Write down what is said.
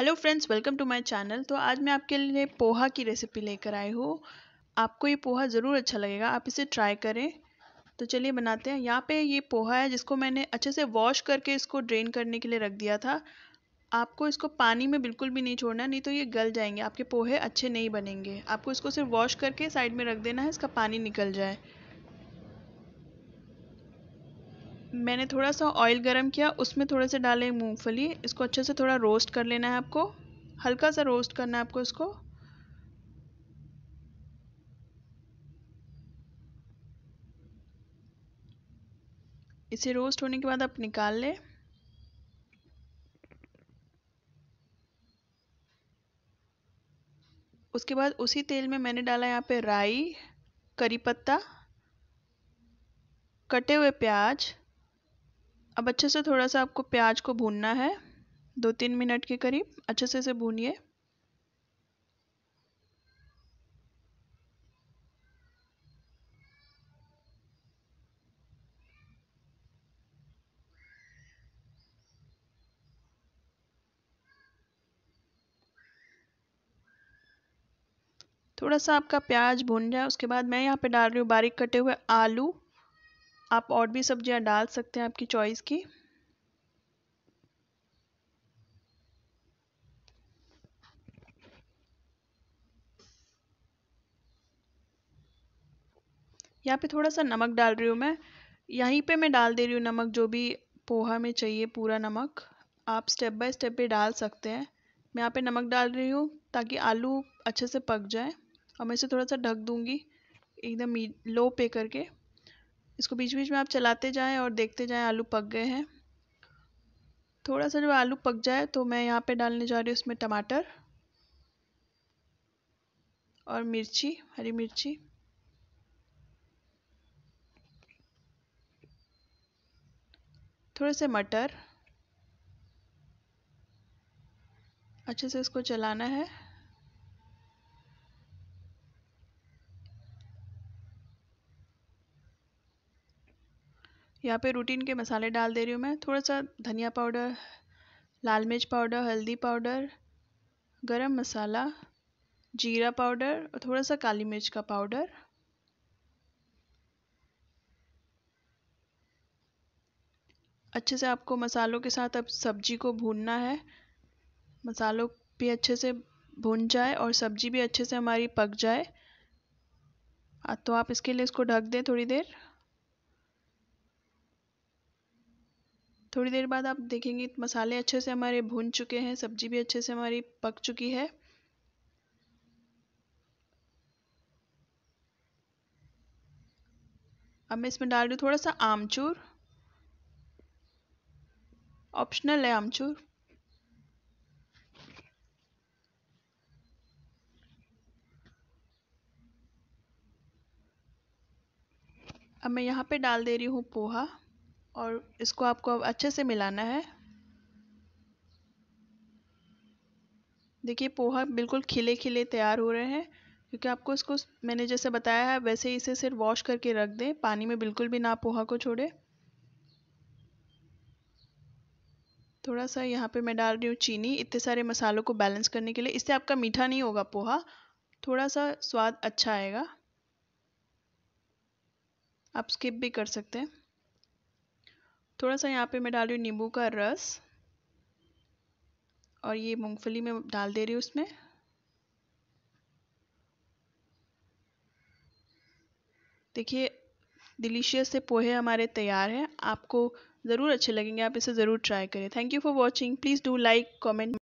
hello friends welcome to my channel तो आज मैं आपके लिए पोहा की रेसिपी लेकर आई हूँ आपको ये पोहा ज़रूर अच्छा लगेगा आप इसे ट्राई करें तो चलिए बनाते हैं यहाँ पे ये पोहा है जिसको मैंने अच्छे से वॉश करके इसको ड्रेन करने के लिए रख दिया था आपको इसको पानी में बिल्कुल भी नहीं छोड़ना नहीं तो ये गल जाएंगे आपके पोहे अच्छे नहीं बनेंगे आपको इसको सिर्फ वॉश करके साइड में रख देना है इसका पानी निकल जाए मैंने थोड़ा सा ऑयल गरम किया उसमें थोड़े से डाले मूंगफली इसको अच्छे से थोड़ा रोस्ट कर लेना है आपको हल्का सा रोस्ट करना है आपको इसको इसे रोस्ट होने के बाद आप निकाल लें उसके बाद उसी तेल में मैंने डाला यहाँ पे राई करी पत्ता कटे हुए प्याज अब अच्छे से थोड़ा सा आपको प्याज को भूनना है दो तीन मिनट के करीब अच्छे से इसे भूनिए थोड़ा सा आपका प्याज भून जाए उसके बाद मैं यहाँ पे डाल रही हूँ बारीक कटे हुए आलू आप और भी सब्जियां डाल सकते हैं आपकी चॉइस की यहाँ पे थोड़ा सा नमक डाल रही हूँ मैं यहीं पे मैं डाल दे रही हूँ नमक जो भी पोहा में चाहिए पूरा नमक आप स्टेप बाय स्टेप पे डाल सकते हैं मैं यहाँ पे नमक डाल रही हूँ ताकि आलू अच्छे से पक जाए और मैं इसे थोड़ा सा ढक दूँगी एकदम लो पे करके इसको बीच बीच में आप चलाते जाएं और देखते जाएं आलू पक गए हैं थोड़ा सा जब आलू पक जाए तो मैं यहाँ पे डालने जा रही हूँ इसमें टमाटर और मिर्ची हरी मिर्ची थोड़े से मटर अच्छे से इसको चलाना है यहाँ पे रूटीन के मसाले डाल दे रही हूँ मैं थोड़ा सा धनिया पाउडर लाल मिर्च पाउडर हल्दी पाउडर गरम मसाला जीरा पाउडर और थोड़ा सा काली मिर्च का पाउडर अच्छे से आपको मसालों के साथ अब सब्जी को भूनना है मसालों भी अच्छे से भुन जाए और सब्जी भी अच्छे से हमारी पक जाए तो आप इसके लिए इसको ढक दें थोड़ी देर थोड़ी देर बाद आप देखेंगे मसाले अच्छे से हमारे भून चुके हैं सब्जी भी अच्छे से हमारी पक चुकी है अब मैं इसमें डाल रही हूँ थोड़ा सा आमचूर ऑप्शनल है आमचूर अब मैं यहाँ पे डाल दे रही हूँ पोहा और इसको आपको अब अच्छे से मिलाना है देखिए पोहा बिल्कुल खिले खिले तैयार हो रहे हैं क्योंकि आपको इसको मैंने जैसे बताया है वैसे ही इसे सिर्फ वॉश करके रख दें पानी में बिल्कुल भी ना पोहा को छोड़े थोड़ा सा यहाँ पे मैं डाल रही हूँ चीनी इतने सारे मसालों को बैलेंस करने के लिए इससे आपका मीठा नहीं होगा पोहा थोड़ा सा स्वाद अच्छा आएगा आप स्किप भी कर सकते हैं थोड़ा सा यहाँ पे मैं डाल रही हूँ नींबू का रस और ये मूंगफली में डाल दे रही हूँ उसमें देखिए डिलीशियस से पोहे हमारे तैयार हैं आपको ज़रूर अच्छे लगेंगे आप इसे ज़रूर ट्राई करें thank you for watching please do like comment